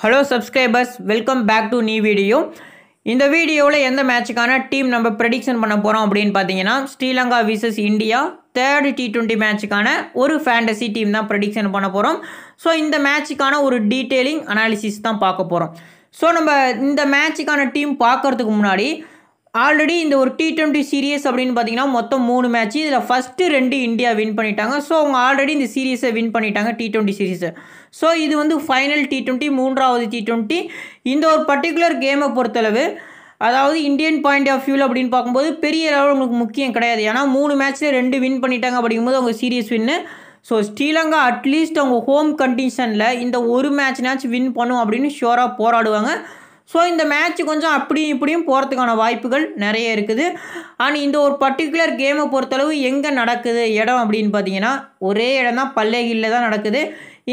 hello subscribers welcome back to நீ video இந்த வீடியோவில் எந்த மேட்சுக்கான டீம் நம்ம ப்ரெடிக்ஷன் பண்ண போகிறோம் அப்படின்னு பார்த்தீங்கன்னா Sri Lanka versus India third T twenty மேட்சுக்கான ஒரு ஃபேண்டசி டீம் தான் ப்ரெடிக்ஷன் பண்ண போகிறோம் ஸோ இந்த மேட்சுக்கான ஒரு டீட்டெயிலிங் அனாலிசிஸ் தான் பார்க்க போகிறோம் ஸோ நம்ம இந்த மேட்சுக்கான டீம் பார்க்கறதுக்கு முன்னாடி ஆல்ரெடி இந்த ஒரு டி ட்வெண்ட்டி சீரியஸ் அப்படின்னு பார்த்தீங்கன்னா மொத்தம் மூணு மேட்ச் இதில் ஃபஸ்ட்டு ரெண்டு இந்தியா வின் பண்ணிட்டாங்க ஸோ அவங்க ஆல்ரெடி இந்த சீரியஸை வின் பண்ணிட்டாங்க டி டுவெண்ட்டி சீரீஸை ஸோ இது வந்து ஃபைனல் டி ட்வெண்ட்டி மூன்றாவது டி ட்வெண்ட்டி இந்த ஒரு பர்டிகுலர் கேமை பொறுத்தளவு அதாவது இந்தியன் பாயிண்ட் ஆஃப் வியூவில் அப்படின்னு பார்க்கும்போது பெரிய அளவு உங்களுக்கு முக்கியம் கிடையாது ஏன்னா மூணு மேட்ச்சில் ரெண்டு வின் பண்ணிட்டாங்க அப்படிங்கும்போது அவங்க சீரியஸ் வின்னு ஸோ ஸ்ரீலங்கா அட்லீஸ்ட் அவங்க ஹோம் கண்டிஷனில் இந்த ஒரு மேட்ச்னாச்சும் வின் பண்ணும் அப்படின்னு ஷோராக போராடுவாங்க ஸோ இந்த மேட்ச் கொஞ்சம் அப்படியும் இப்படியும் போகிறதுக்கான வாய்ப்புகள் நிறைய இருக்குது அண்ட் இந்த ஒரு பர்டிகுலர் கேமை பொறுத்தளவு எங்கே நடக்குது இடம் அப்படின்னு பார்த்தீங்கன்னா ஒரே இடம் தான் பல்லேகில் தான் நடக்குது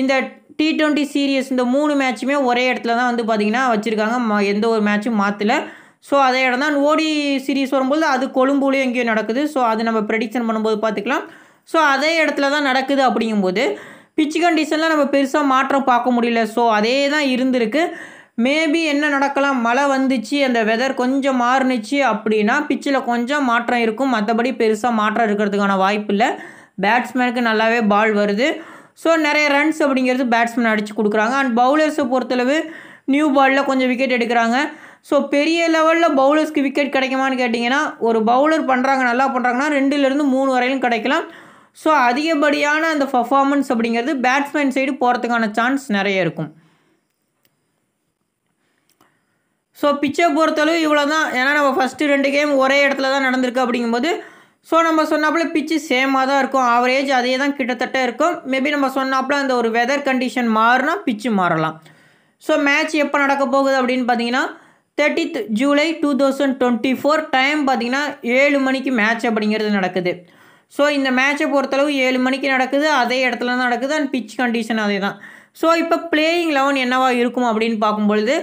இந்த டி ட்வெண்ட்டி சீரியஸ் இந்த மூணு மேட்சுமே ஒரே இடத்துல தான் வந்து பார்த்திங்கன்னா வச்சுருக்காங்க எந்த ஒரு மேட்சும் மாற்றலை ஸோ அதே இடம் தான் ஓடி சீரீஸ் வரும்போது அது கொழும்புலேயும் எங்கேயோ நடக்குது ஸோ அது நம்ம ப்ரெடிக்ஷன் பண்ணும்போது பார்த்துக்கலாம் ஸோ அதே இடத்துல தான் நடக்குது அப்படிங்கும்போது பிச்சு கண்டிஷனில் நம்ம பெருசாக மாற்றம் பார்க்க முடியல ஸோ அதே தான் இருந்திருக்கு மேபி என்ன நடக்கலாம் மழை வந்துச்சு அந்த வெதர் கொஞ்சம் மாறுனுச்சு அப்படின்னா பிச்சில் கொஞ்சம் மாற்றம் இருக்கும் மற்றபடி பெருசாக மாற்றம் இருக்கிறதுக்கான வாய்ப்பு இல்லை பேட்ஸ்மேனுக்கு நல்லாவே பால் வருது ஸோ நிறைய ரன்ஸ் அப்படிங்கிறது பேட்ஸ்மேன் அடித்து கொடுக்குறாங்க அண்ட் பவுலர்ஸை பொறுத்தளவு நியூ பாலில் கொஞ்சம் விக்கெட் எடுக்கிறாங்க ஸோ பெரிய லெவலில் பவுலர்ஸ்க்கு விக்கெட் கிடைக்குமான்னு கேட்டிங்கன்னா ஒரு பவுலர் பண்ணுறாங்க நல்லா பண்ணுறாங்கன்னா ரெண்டுலேருந்து மூணு வரையிலும் கிடைக்கலாம் ஸோ அதிகப்படியான அந்த பர்ஃபார்மன்ஸ் அப்படிங்கிறது பேட்ஸ்மேன் சைடு போகிறதுக்கான சான்ஸ் நிறைய இருக்கும் ஸோ பிச்சை பொறுத்தளவு இவ்வளோ தான் ஏன்னா நம்ம ஃபஸ்ட்டு ரெண்டு கேம் ஒரே இடத்துல தான் நடந்திருக்கு அப்படிங்கும்போது ஸோ நம்ம சொன்னாப்புல பிச்சு சேமாக தான் இருக்கும் ஆவரேஜ் அதே தான் கிட்டத்தட்ட இருக்கும் மேபி நம்ம சொன்னாப்புல அந்த ஒரு வெதர் கண்டிஷன் மாறினா பிச்சு மாறலாம் ஸோ மேட்ச் எப்போ நடக்க போகுது அப்படின்னு பார்த்தீங்கன்னா thirtieth July two thousand twenty four time பார்த்திங்கன்னா ஏழு மணிக்கு மேட்ச் அப்படிங்கிறது நடக்குது ஸோ இந்த மேட்சை பொறுத்தளவு ஏழு மணிக்கு நடக்குது அதே இடத்துல தான் நடக்குது அண்ட் பிச் கண்டிஷன் அதே தான் ஸோ இப்போ பிளேயிங் லெவன் என்னவாக இருக்கும் அப்படின்னு பார்க்கும்பொழுது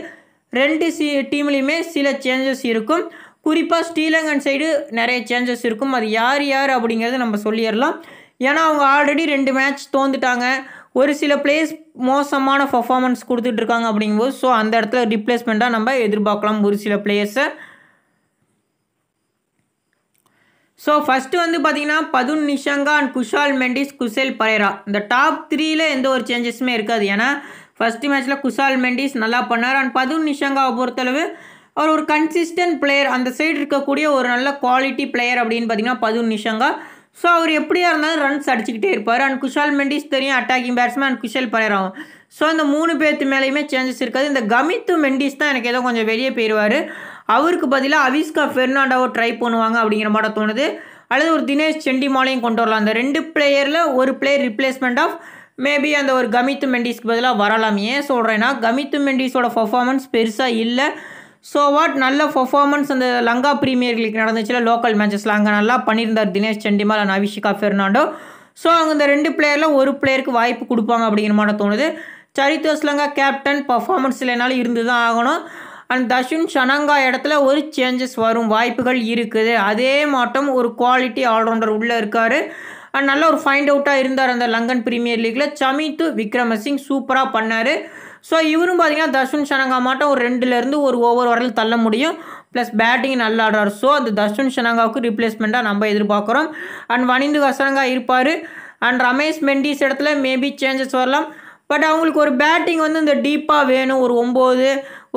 ரெண்டு சி டீம்லேயுமே சில சேஞ்சஸ் இருக்கும் குறிப்பாக ஸ்ரீலங்கன் சைடு நிறைய சேஞ்சஸ் இருக்கும் அது யார் யார் அப்படிங்கிறத நம்ம சொல்லிடலாம் ஏன்னா அவங்க ஆல்ரெடி ரெண்டு மேட்ச் தோந்துட்டாங்க ஒரு சில பிளேஸ் மோசமான பர்ஃபார்மன்ஸ் கொடுத்துட்ருக்காங்க அப்படிங்கும்போது ஸோ அந்த இடத்துல ரிப்ளேஸ்மெண்ட்டாக நம்ம எதிர்பார்க்கலாம் ஒரு சில பிளேயர்ஸை ஸோ ஃபஸ்ட்டு வந்து பார்த்தீங்கன்னா பதுன் நிஷங்கா அண்ட் குஷால் மெண்டிஸ் குசேல் பரேரா இந்த டாப் த்ரீயில் எந்த ஒரு சேஞ்சஸுமே இருக்காது ஏன்னா ஃபஸ்ட்டு மேட்ச்சில் குஷால் மெண்டிஸ் நல்லா பண்ணார் அண்ட் பதுன் நிஷங்காவை பொறுத்தளவு அவர் ஒரு கன்சிஸ்டன்ட் பிளேயர் அந்த சைடு இருக்கக்கூடிய ஒரு நல்ல குவாலிட்டி பிளேயர் அப்படின்னு பார்த்தீங்கன்னா பதுன் நிஷங்கா ஸோ அவர் எப்படியா இருந்தாலும் ரன்ஸ் அடிச்சுக்கிட்டே இருப்பார் அண்ட் குஷால் மெண்டிஸ் தெரியும் attacking batsman and Kusal player ஆகும் ஸோ அந்த மூணு பேர்த்து மேலேயுமே சேஞ்சஸ் இருக்காது இந்த கமித்து மெண்டிஸ் தான் எனக்கு ஏதோ கொஞ்சம் வெளியே போயிடுவார் அவருக்கு பதிலாக அவிஸ்கா ஃபெர்னாண்டாவோ ட்ரை பண்ணுவாங்க அப்படிங்கிற மாதிரி தோணுது அல்லது ஒரு தினேஷ் செண்டிமாலையும் கொண்டு வரலாம் அந்த ரெண்டு பிளேயரில் ஒரு பிளேயர் ரிப்ளேஸ்மெண்ட் ஆஃப் மேபி அந்த ஒரு கமித்து மெண்டிஸ்க்கு பதிலாக வரலாம் ஏன் சொல்கிறேன்னா கமித்து மெண்டிஸோட பர்ஃபார்மன்ஸ் பெருசாக இல்லை ஸோ வாட் நல்ல பர்ஃபார்மன்ஸ் அந்த லங்கா ப்ரீமியர் லீக் நடந்துச்சுல லோக்கல் மேட்சஸில் அங்கே நல்லா பண்ணியிருந்தார் தினேஷ் செண்டிமால் அண்ட் அபிஷிகா ஃபெர்னாண்டோ ஸோ அங்கே இந்த ரெண்டு பிளேயரில் ஒரு பிளேயருக்கு வாய்ப்பு கொடுப்பாங்க அப்படிங்கிற மாதிரி தோணுது சரித்தோஸ் லங்கா கேப்டன் பர்ஃபார்மன்ஸ் இல்லைனாலும் இருந்து தான் ஆகணும் அண்ட் தஷுன் ஷனங்கா இடத்துல ஒரு சேஞ்சஸ் வரும் வாய்ப்புகள் இருக்குது அதே மாட்டம் ஒரு குவாலிட்டி ஆல்ரவுண்டர் உள்ளே இருக்கார் அண்ட் நல்ல ஒரு ஃபைண்ட் அவுட்டாக இருந்தார் அந்த லங்கன் பிரீமியர் லீக்கில் சமித்து விக்ரமசிங் சூப்பராக பண்ணார் ஸோ இவரும் பார்த்தீங்கன்னா தர்ஷன் ஷனங்கா மாட்டோம் ஒரு ரெண்டுலேருந்து ஒரு ஓவர் வரையில் தள்ள முடியும் ப்ளஸ் பேட்டிங் நல்லா ஆடுறார் ஸோ அந்த தர்ஷன் ஷனங்காவுக்கு ரீப்ளேஸ்மெண்ட்டாக நம்ம எதிர்பார்க்குறோம் அண்ட் வனிந்து வசனங்கா இருப்பார் அண்ட் ரமேஷ் மெண்டிஸ் இடத்துல மேபி சேஞ்சஸ் வரலாம் பட் அவங்களுக்கு ஒரு பேட்டிங் வந்து இந்த டீப்பாக வேணும் ஒரு ஒம்பது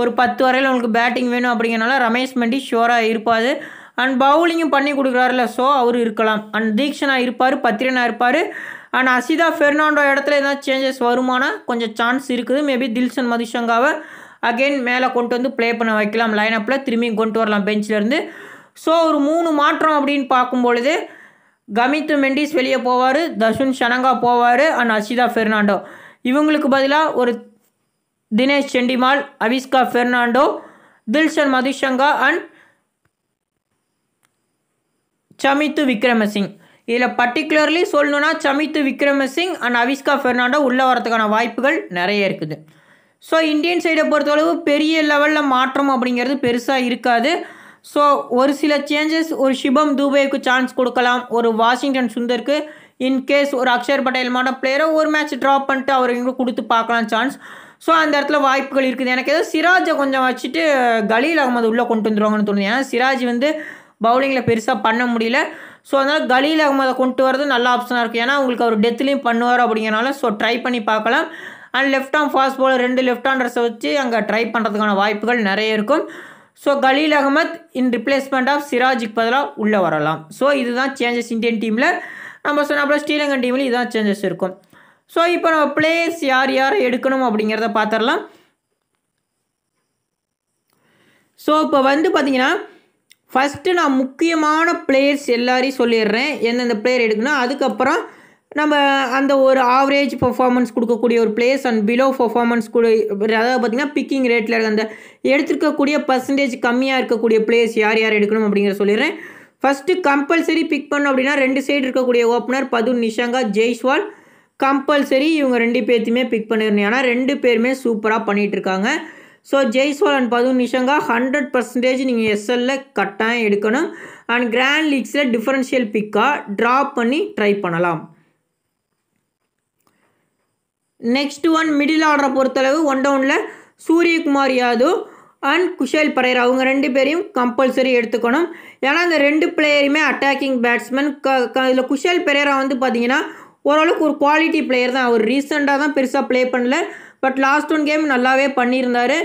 ஒரு பத்து வரையில் அவங்களுக்கு பேட்டிங் வேணும் அப்படிங்கிறனால ரமேஷ் மெண்டி ஷோராக இருப்பார் அண்ட் பவுலிங்கும் பண்ணி கொடுக்குறாருல ஸோ அவர் இருக்கலாம் அண்ட் தீக்ஷனா இருப்பார் பத்திரனா இருப்பார் அண்ட் அசிதா ஃபெர்னாண்டோ இடத்துல எதாவது சேஞ்சஸ் வருமானா கொஞ்சம் சான்ஸ் இருக்குது மேபி தில்சன் மதுஷங்காவை அகெயின் மேலே கொண்டு வந்து ப்ளே பண்ண வைக்கலாம் அப்பில் திரும்பியும் கொண்டு வரலாம் பெஞ்சிலேருந்து ஸோ ஒரு மூணு மாற்றம் அப்படின்னு பார்க்கும்பொழுது கமித்து மெண்டிஸ் வெளியே போவார் தசுன் ஷனங்கா போவார் அண்ட் அசிதா ஃபெர்னாண்டோ இவங்களுக்கு பதிலாக ஒரு தினேஷ் செண்டிமால் அவிஸ்கா ஃபெர்னாண்டோ தில்ஷன் மதுஷங்கா அண்ட் சமித்து விக்ரமசிங் இதில் பர்டிகுலர்லி சொல்லணுன்னா சமித்து விக்ரமசிங் அண்ட் அவிஸ்கா ஃபெர்னாண்டோ உள்ளே வரதுக்கான வாய்ப்புகள் நிறைய இருக்குது ஸோ இந்தியன் சைடை பொறுத்தளவு பெரிய லெவலில் மாற்றம் அப்படிங்கிறது பெருசாக இருக்காது ஸோ ஒரு சில சேஞ்சஸ் ஒரு ஷிபம் தூபேக்கு சான்ஸ் கொடுக்கலாம் ஒரு வாஷிங்டன் சுந்தருக்கு இன்கேஸ் ஒரு அக்ஷர் பட்டேல் மாட்ட பிளேயரை ஒரு மேட்ச் ட்ராப் பண்ணிட்டு அவர் இவங்க கொடுத்து பார்க்கலாம் சான்ஸ் ஸோ அந்த இடத்துல வாய்ப்புகள் இருக்குது எனக்கு ஏதோ சிராஜை கொஞ்சம் வச்சுட்டு கலீல் அகமது உள்ளே கொண்டு வந்துடுவாங்கன்னு தோணுது ஏன்னா சிராஜ் வந்து பவுலிங்கில் பெருசாக பண்ண முடியல ஸோ அதனால் கலீல் அகமதை கொண்டு வரது நல்ல ஆப்ஷனாக இருக்குது ஏன்னா உங்களுக்கு அவர் டெத்துலேயும் பண்ணுவார் அப்படிங்கிறனால ஸோ ட்ரை பண்ணி பார்க்கலாம் and left arm fast bowler ரெண்டு லெஃப்ட் ஹேண்டர்ஸை வச்சு அங்கே ட்ரை பண்ணுறதுக்கான வாய்ப்புகள் நிறைய இருக்கும் so Khaleel Ahmed in replacement of சிராஜிக் பதிலாக உள்ளே வரலாம் ஸோ இதுதான் சேஞ்சஸ் இந்தியன் டீமில் நம்ம சொன்னப்போ ஸ்ரீலங்கன் டீமில் இதுதான் சேஞ்சஸ் இருக்கும் ஸோ இப்போ நம்ம பிளேயர்ஸ் யார் யாரை எடுக்கணும் அப்படிங்கிறத பார்த்துடலாம் ஸோ இப்போ வந்து பார்த்திங்கன்னா ஃபஸ்ட்டு நான் முக்கியமான பிளேயர்ஸ் எல்லாரையும் சொல்லிடுறேன் எந்தெந்த பிளேயர் எடுக்கணும் அதுக்கப்புறம் நம்ம அந்த ஒரு ஆவரேஜ் பர்ஃபார்மன்ஸ் கொடுக்கக்கூடிய ஒரு பிளேயர்ஸ் அண்ட் பிலோ பர்ஃபார்மன்ஸ் கூட அதாவது பார்த்திங்கன்னா பிக்கிங் ரேட்டில் இருக்க அந்த எடுத்துருக்கக்கூடிய பர்சன்டேஜ் கம்மியாக இருக்கக்கூடிய பிளேயர்ஸ் யார் யார் எடுக்கணும் அப்படிங்கிற சொல்லிடுறேன் ஃபஸ்ட்டு கம்பல்சரி பிக் பண்ணோம் அப்படின்னா ரெண்டு சைடு இருக்கக்கூடிய ஓப்பனர் பது நிஷாங்கா ஜெய்ஸ்வால் கம்பல்சரி இவங்க ரெண்டு பேர்த்தையுமே பிக் பண்ணிடணும் ஏன்னா ரெண்டு பேருமே சூப்பராக பண்ணிகிட்ருக்காங்க இருக்காங்க ஸோ ஜெய் அண்ட் பது நிஷங்கா ஹண்ட்ரட் பர்சன்டேஜ் நீங்கள் எஸ்எல்ல கட்டாயம் எடுக்கணும் அண்ட் கிராண்ட் லீக்ஸில் டிஃபரன்ஷியல் பிக்காக ட்ராப் பண்ணி ட்ரை பண்ணலாம் நெக்ஸ்ட் ஒன் மிடில் ஆர்டரை பொறுத்தளவு ஒன் டவுனில் சூரியகுமார் யாதவ் அண்ட் குஷேல் பரேர் அவங்க ரெண்டு பேரையும் கம்பல்சரி எடுத்துக்கணும் ஏன்னா இந்த ரெண்டு பிளேயருமே அட்டாக்கிங் பேட்ஸ்மேன் க இதில் குஷேல் பெரேரா வந்து பார்த்தீங்கன்னா ஓரளவுக்கு ஒரு குவாலிட்டி பிளேயர் தான் அவர் ரீசெண்டாக தான் பெருசாக ப்ளே பண்ணல பட் லாஸ்ட் ஒன் கேம் நல்லாவே பண்ணியிருந்தார்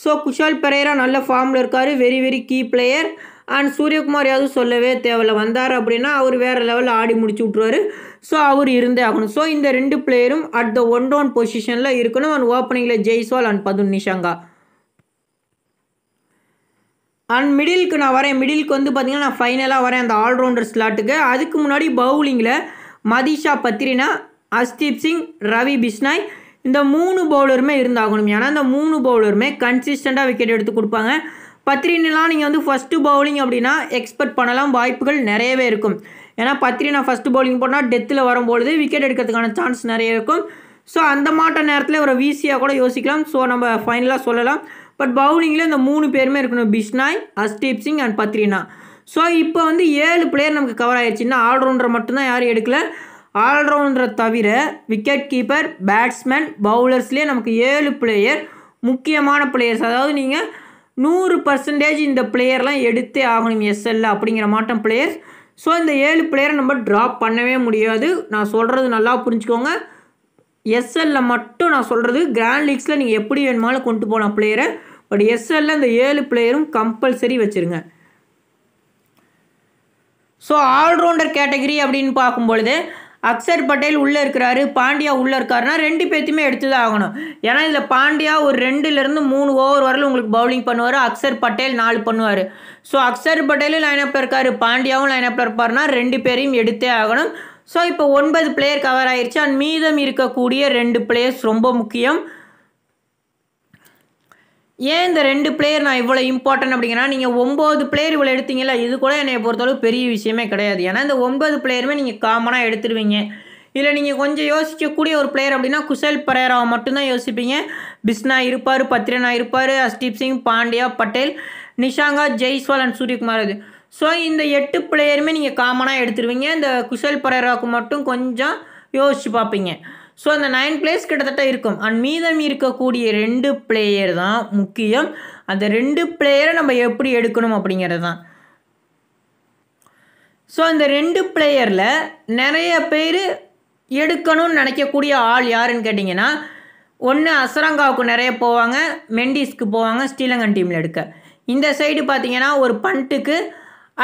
ஸோ குஷால் பெரேரா நல்ல ஃபார்மில் இருக்கார் very very key player and Suryakumar யாவது சொல்லவே தேவையில்ல வந்தார் அப்படின்னா அவர் வேறு லெவலில் ஆடி முடிச்சு விட்ருவார் ஸோ அவர் இருந்தே ஆகணும் ஸோ இந்த ரெண்டு பிளேயரும் அட் த ஒன் டோன் பொசிஷனில் இருக்கணும் அண்ட் ஓப்பனிங்கில் ஜெய்ஸ்வால் அண்ட் பதுன் நிஷாங்கா அண்ட் மிடிலுக்கு நான் வரேன் மிடிலுக்கு வந்து பார்த்திங்கன்னா நான் ஃபைனலாக வரேன் அந்த ஆல்ரவுண்டர் ஸ்லாட்டுக்கு அதுக்கு முன்னாடி பவுலிங்கில் மதிஷா பத்ரினா அஸ்தீப் சிங் ரவி பிஸ்னாய் இந்த மூணு பவுலருமே இருந்தாகணும் ஏன்னா இந்த மூணு பவுலருமே கன்சிஸ்டண்ட்டாக விக்கெட் எடுத்து கொடுப்பாங்க பத்ரினெலாம் நீங்கள் வந்து ஃபஸ்ட்டு பவுலிங் அப்படின்னா எக்ஸ்பெக்ட் பண்ணலாம் வாய்ப்புகள் நிறையவே இருக்கும் ஏன்னா பத்ரினா ஃபஸ்ட்டு பவுலிங் போனால் டெத்தில் வரும்பொழுது விக்கெட் எடுக்கிறதுக்கான சான்ஸ் நிறைய இருக்கும் ஸோ அந்த மாட்ட நேரத்தில் ஒரு வீசியாக கூட யோசிக்கலாம் ஸோ நம்ம ஃபைனலாக சொல்லலாம் பட் பவுலிங்கில் இந்த மூணு பேருமே இருக்கணும் பிஷ்னாய் அஸ்தீப் சிங் அண்ட் பத்ரினா ஸோ இப்போ வந்து ஏழு பிளேயர் நமக்கு கவர் ஆயிடுச்சுன்னா ஆல்ரவுண்டர் மட்டும்தான் யாரும் எடுக்கலை ஆல்ரவுண்டரை தவிர விக்கெட் கீப்பர் பேட்ஸ்மேன் பவுலர்ஸ்லேயே நமக்கு ஏழு பிளேயர் முக்கியமான பிளேயர்ஸ் அதாவது நீங்கள் நூறு பர்சன்டேஜ் இந்த பிளேயர்லாம் எடுத்தே ஆகணும் எஸ்எல்ல அப்படிங்கிற மாட்டம் பிளேயர்ஸ் ஸோ இந்த ஏழு பிளேயரை நம்ம ட்ராப் பண்ணவே முடியாது நான் சொல்கிறது நல்லா புரிஞ்சுக்கோங்க எஸ்எல்ல மட்டும் நான் சொல்கிறது கிராண்ட் லீக்ஸில் நீங்கள் எப்படி வேணுமாலும் கொண்டு போகலாம் பிளேயரை பட் எஸ்எல்ல இந்த ஏழு பிளேயரும் கம்பல்சரி வச்சுருங்க ஸோ ஆல்ரவுண்டர் கேட்டகரி அப்படின்னு பார்க்கும்பொழுது அக்சர் பட்டேல் உள்ளே இருக்கிறாரு பாண்டியா உள்ளே இருக்காருன்னா ரெண்டு பேர்த்தையுமே எடுத்து தான் ஆகணும் ஏன்னா இதில் பாண்டியா ஒரு ரெண்டுலேருந்து மூணு ஓவர் வரலும் உங்களுக்கு பவுலிங் பண்ணுவார் அக்சர் பட்டேல் நாலு பண்ணுவார் ஸோ அக்சர் பட்டேலும் லைனப்பில் இருக்கார் பாண்டியாவும் லைனப்பில் இருப்பார்னா ரெண்டு பேரையும் எடுத்தே ஆகணும் ஸோ இப்போ ஒன்பது பிளேயர் கவர் ஆயிடுச்சு அண்ட் மீதம் இருக்கக்கூடிய ரெண்டு பிளேயர்ஸ் ரொம்ப முக்கியம் ஏன் இந்த ரெண்டு பிளேயர் நான் இவ்வளோ இம்பார்ட்டன்ட் அப்படிங்கன்னா நீங்கள் ஒம்பது பிளேயர் இவ்வளோ எடுத்தீங்கல்ல இது கூட என்னை பொறுத்தளவு பெரிய விஷயமே கிடையாது ஏன்னா இந்த ஒன்பது பிளேயருமே நீங்கள் காமனாக எடுத்துருவீங்க இல்லை நீங்கள் கொஞ்சம் யோசிக்கக்கூடிய ஒரு பிளேயர் அப்படின்னா குசல் பரேராவை மட்டும்தான் யோசிப்பீங்க பிஸ்னா இருப்பார் பத்ரனா இருப்பார் அஸ்தீப் சிங் பாண்டியா பட்டேல் நிஷாங்கா ஜெய்ஸ்வால் அண்ட் சூரியகுமார் இது ஸோ இந்த எட்டு பிளேயருமே நீங்கள் காமனாக எடுத்துருவீங்க இந்த குசல் பரேராவுக்கு மட்டும் கொஞ்சம் யோசித்து பார்ப்பீங்க ஸோ அந்த நைன் பிளேஸ் கிட்டத்தட்ட இருக்கும் அண்ட் மீதம் இருக்கக்கூடிய ரெண்டு பிளேயர் தான் முக்கியம் அந்த ரெண்டு பிளேயரை நம்ம எப்படி எடுக்கணும் அப்படிங்கிறது தான் ஸோ அந்த ரெண்டு பிளேயரில் நிறைய பேர் எடுக்கணும்னு நினைக்கக்கூடிய ஆள் யாருன்னு கேட்டிங்கன்னா ஒன்று அசரங்காவுக்கு நிறைய போவாங்க மெண்டிஸ்க்கு போவாங்க ஸ்ரீலங்கன் டீமில் எடுக்க இந்த சைடு பார்த்தீங்கன்னா ஒரு பண்ட்டுக்கு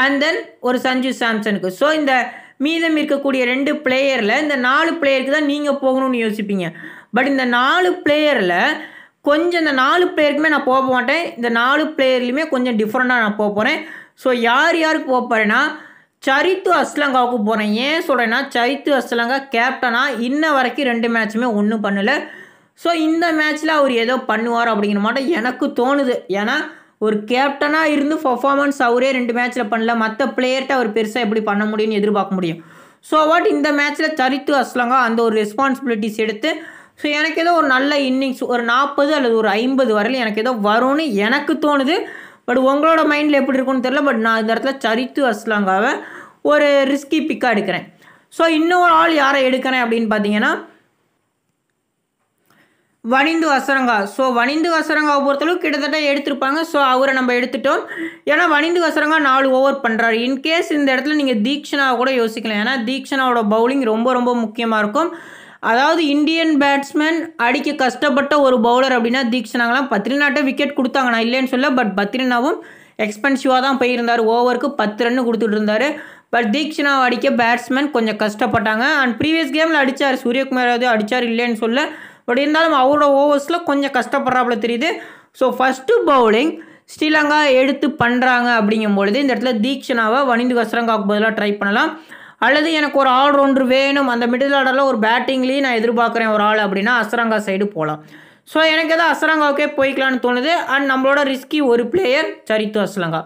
அண்ட் தென் ஒரு சஞ்சு சாம்சனுக்கு ஸோ இந்த மீதம் இருக்கக்கூடிய ரெண்டு பிளேயரில் இந்த நாலு பிளேயருக்கு தான் நீங்கள் போகணும்னு யோசிப்பீங்க பட் இந்த நாலு பிளேயரில் கொஞ்சம் இந்த நாலு பிளேயருக்குமே நான் போக மாட்டேன் இந்த நாலு பிளேயர்லையுமே கொஞ்சம் டிஃப்ரெண்ட்டாக நான் போக போகிறேன் ஸோ யார் யாருக்கு போக போகிறேன்னா சரித்து அஸ்லங்காவுக்கு போகிறேன் ஏன் சொல்கிறேன்னா சரித்து அஸ்லங்கா கேப்டனாக இன்ன வரைக்கும் ரெண்டு மேட்ச்சுமே ஒன்றும் பண்ணலை ஸோ இந்த மேட்ச்சில் அவர் ஏதோ பண்ணுவார் அப்படிங்கிற மாட்டோம் எனக்கு தோணுது ஏன்னா ஒரு கேப்டனாக இருந்து பர்ஃபார்மன்ஸ் அவரே ரெண்டு மேட்ச்சில் பண்ணல மற்ற பிளேயர்கிட்ட அவர் பெருசாக எப்படி பண்ண முடியும்னு எதிர்பார்க்க முடியும் ஸோ வாட் இந்த மேட்ச்சில் சரித்து அஸ்லங்கா அந்த ஒரு ரெஸ்பான்சிபிலிட்டிஸ் எடுத்து ஸோ எனக்கு ஏதோ ஒரு நல்ல இன்னிங்ஸ் ஒரு நாற்பது அல்லது ஒரு ஐம்பது வரையில் எனக்கு ஏதோ வரும்னு எனக்கு தோணுது பட் உங்களோட மைண்டில் எப்படி இருக்குன்னு தெரில பட் நான் இந்த இடத்துல சரித்து அஸ்லாங்காவை ஒரு ரிஸ்கி பிக்காக எடுக்கிறேன் ஸோ இன்னொரு ஆள் யாரை எடுக்கிறேன் அப்படின்னு பார்த்தீங்கன்னா வணிந்து வசரங்கா ஸோ வணிந்து வசரங்காவை பொறுத்தளவு கிட்டத்தட்ட எடுத்திருப்பாங்க ஸோ அவரை நம்ம எடுத்துட்டோம் ஏன்னா வணிந்து வசரங்கா நாலு ஓவர் பண்ணுறாரு இன்கேஸ் இந்த இடத்துல நீங்கள் தீக்ஷனாவை கூட யோசிக்கலாம் ஏன்னா தீக்ஷனாவோட பவுலிங் ரொம்ப ரொம்ப முக்கியமாக இருக்கும் அதாவது இந்தியன் பேட்ஸ்மேன் அடிக்க கஷ்டப்பட்ட ஒரு பவுலர் அப்படின்னா தீக்ஷனாங்களாம் பத்ரிநாட்டை விக்கெட் கொடுத்தாங்க நான் இல்லைன்னு சொல்ல பட் பத்ரினாவும் எக்ஸ்பென்சிவாக தான் போயிருந்தார் ஓவருக்கு பத்து ரன்னு கொடுத்துட்டு இருந்தார் பட் தீக்ஷனாவை அடிக்க பேட்ஸ்மேன் கொஞ்சம் கஷ்டப்பட்டாங்க அண்ட் ப்ரீவியஸ் கேமில் அடித்தார் சூரியகுமார் அடித்தார் இல்லைன்னு சொல்ல பட் இருந்தாலும் அவரோட ஓவர்ஸில் கொஞ்சம் கஷ்டப்படுறாப்புல தெரியுது ஸோ ஃபஸ்ட்டு பவுலிங் ஸ்ரீலங்கா எடுத்து பண்ணுறாங்க அப்படிங்கும் பொழுது இந்த இடத்துல தீக்ஷனாவை வணிந்து கசரங்காவுக்கு பதிலாக ட்ரை பண்ணலாம் அல்லது எனக்கு ஒரு ஆல்ரவுண்டர் வேணும் அந்த மிடில் ஆர்டரில் ஒரு பேட்டிங்லேயும் நான் எதிர்பார்க்குறேன் ஒரு ஆள் அப்படின்னா அசரங்கா சைடு போகலாம் ஸோ எனக்கு எதாவது அசரங்காவுக்கே போய்க்கலான்னு தோணுது அண்ட் நம்மளோட ரிஸ்கி ஒரு பிளேயர் சரித்து அசலங்கா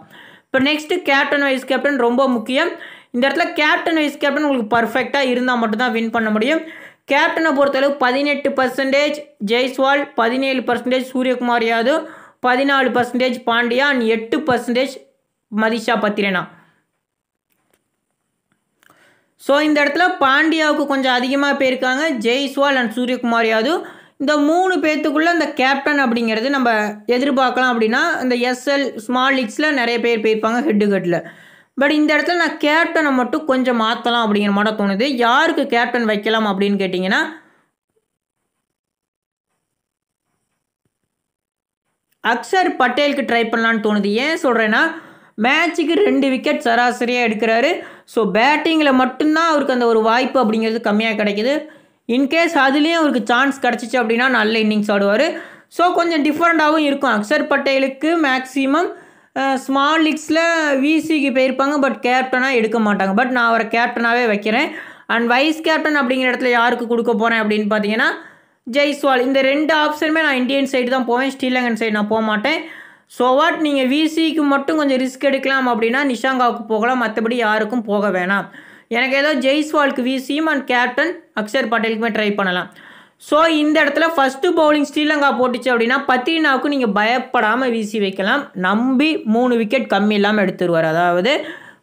இப்போ நெக்ஸ்ட்டு கேப்டன் வைஸ் கேப்டன் ரொம்ப முக்கியம் இந்த இடத்துல கேப்டன் வைஸ் கேப்டன் உங்களுக்கு பர்ஃபெக்டாக இருந்தால் மட்டும்தான் வின் பண்ண முடியும் கேப்டனை பொறுத்தளவு பதினெட்டு பர்சன்டேஜ் ஜெய்ஸ்வால் பதினேழு பர்சன்டேஜ் சூரியகுமார் யாதவ் பதினாலு பர்சன்டேஜ் பாண்டியா அண்ட் எட்டு பர்சன்டேஜ் மதிஷா பத்திரனா ஸோ இந்த இடத்துல பாண்டியாவுக்கு கொஞ்சம் அதிகமாக போயிருக்காங்க ஜெய்ஸ்வால் அண்ட் சூரியகுமார் யாதவ் இந்த மூணு பேர்த்துக்குள்ளே இந்த கேப்டன் அப்படிங்கிறது நம்ம எதிர்பார்க்கலாம் அப்படின்னா இந்த எஸ்எல் ஸ்மால் லீக்ஸில் நிறைய பேர் போயிருப்பாங்க ஹெட்டு கட்டில் பட் இந்த இடத்துல நான் கேப்டனை மட்டும் கொஞ்சம் மாற்றலாம் அப்படிங்கிற மாதிரி தோணுது யாருக்கு கேப்டன் வைக்கலாம் அப்படின்னு கேட்டிங்கன்னா அக்ஷர் பட்டேலுக்கு ட்ரை பண்ணலான்னு தோணுது ஏன் சொல்கிறேன்னா மேட்சுக்கு ரெண்டு விக்கெட் சராசரியாக எடுக்கிறாரு ஸோ பேட்டிங்கில் மட்டும்தான் அவருக்கு அந்த ஒரு வாய்ப்பு அப்படிங்கிறது கம்மியாக கிடைக்கிது இன்கேஸ் அதுலேயும் அவருக்கு சான்ஸ் கிடச்சிச்சு அப்படின்னா நல்ல இன்னிங்ஸ் ஆடுவார் ஸோ கொஞ்சம் டிஃப்ரெண்ட்டாகவும் இருக்கும் அக்ஷர் பட்டேலுக்கு மேக்ஸிமம் ஸ்மால் லீக்ஸில் விசிக்கு போயிருப்பாங்க பட் கேப்டனாக எடுக்க மாட்டாங்க பட் நான் அவரை கேப்டனாகவே வைக்கிறேன் அண்ட் வைஸ் கேப்டன் அப்படிங்கிற இடத்துல யாருக்கு கொடுக்க போகிறேன் அப்படின்னு பார்த்தீங்கன்னா ஜெய்ஸ்வால் இந்த ரெண்டு ஆப்ஷனுமே நான் இந்தியன் சைடு தான் போவேன் ஸ்ரீலங்கன் சைடு நான் போக மாட்டேன் ஸோ வாட் நீங்கள் விசிக்கு மட்டும் கொஞ்சம் ரிஸ்க் எடுக்கலாம் அப்படின்னா நிஷாங்காவுக்கு போகலாம் மற்றபடி யாருக்கும் போக வேணாம் எனக்கு ஏதோ ஜெய்ஸ்வாலுக்கு விசியும் அண்ட் கேப்டன் அக்ஷர் பட்டேலுக்குமே ட்ரை பண்ணலாம் ஸோ இந்த இடத்துல ஃபஸ்ட்டு பவுலிங் ஸ்ரீலங்கா போட்டுச்சு அப்படின்னா பத்திரினாவுக்கு நீங்கள் பயப்படாமல் வீசி வைக்கலாம் நம்பி மூணு விக்கெட் கம்மி இல்லாமல் எடுத்துருவார் அதாவது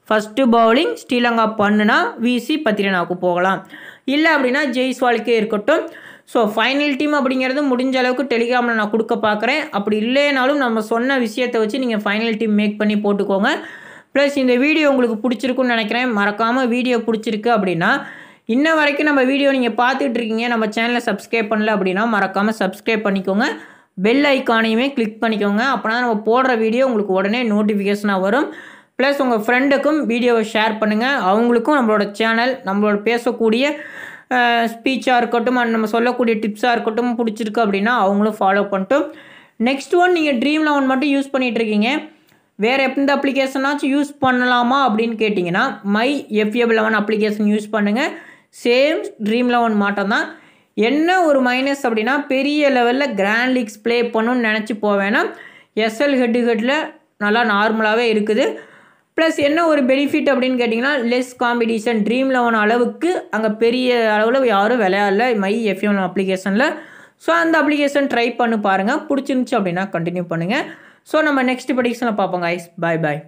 ஃபஸ்ட்டு பவுலிங் ஸ்ரீலங்கா பண்ணுனா வீசி பத்திரினாவுக்கு போகலாம் இல்லை அப்படின்னா ஜெய்ஸ்வாலுக்கே இருக்கட்டும் ஸோ ஃபைனல் டீம் அப்படிங்கிறது முடிஞ்ச அளவுக்கு டெலிகிராமில் நான் கொடுக்க பார்க்குறேன் அப்படி இல்லைனாலும் நம்ம சொன்ன விஷயத்தை வச்சு நீங்கள் ஃபைனல் டீம் மேக் பண்ணி போட்டுக்கோங்க ப்ளஸ் இந்த வீடியோ உங்களுக்கு பிடிச்சிருக்குன்னு நினைக்கிறேன் மறக்காமல் வீடியோ பிடிச்சிருக்கு அப்படின்னா இன்ன வரைக்கும் நம்ம வீடியோ நீங்கள் பார்த்துட்டு இருக்கீங்க நம்ம சேனலை சப்ஸ்கிரைப் பண்ணல அப்படின்னா மறக்காமல் சப்ஸ்கிரைப் பண்ணிக்கோங்க பெல் ஐக்கானையுமே கிளிக் பண்ணிக்கோங்க அப்போனா நம்ம போடுற வீடியோ உங்களுக்கு உடனே நோட்டிஃபிகேஷனாக வரும் ப்ளஸ் உங்கள் ஃப்ரெண்டுக்கும் வீடியோவை ஷேர் பண்ணுங்கள் அவங்களுக்கும் நம்மளோட சேனல் நம்மளோட பேசக்கூடிய ஸ்பீச்சாக இருக்கட்டும் அண்ட் நம்ம சொல்லக்கூடிய டிப்ஸாக இருக்கட்டும் பிடிச்சிருக்கு அப்படின்னா அவங்களும் ஃபாலோ பண்ணிட்டும் நெக்ஸ்ட் ஒன் நீங்கள் ட்ரீம் லெவன் மட்டும் யூஸ் பண்ணிகிட்ருக்கீங்க வேறு எந்த அப்ளிகேஷனாச்சும் யூஸ் பண்ணலாமா அப்படின்னு கேட்டிங்கன்னா my FF eleven application use பண்ணுங்கள் சேம் ட்ரீம் லெவன் மாட்டம் தான் என்ன ஒரு மைனஸ் அப்படின்னா பெரிய லெவலில் கிராண்ட் லீக்ஸ் ப்ளே பண்ணணும்னு நினச்சி போவேன்னா எஸ்எல் ஹெட்டு ஹெட்டில் நல்லா நார்மலாகவே இருக்குது ப்ளஸ் என்ன ஒரு பெனிஃபிட் அப்படின்னு கேட்டிங்கன்னா லெஸ் காம்படிஷன் ட்ரீம் லெவன் அளவுக்கு அங்கே பெரிய அளவில் யாரும் விளையாடல மை எஃப்எம் அப்ளிகேஷனில் ஸோ அந்த அப்ளிகேஷன் ட்ரை பண்ணி பாருங்கள் பிடிச்சிருந்துச்சி அப்படின்னா கண்டினியூ பண்ணுங்கள் ஸோ நம்ம நெக்ஸ்ட் ப்ரடிக்ஷனில் பார்ப்போம் ஐஸ் பாய் பாய்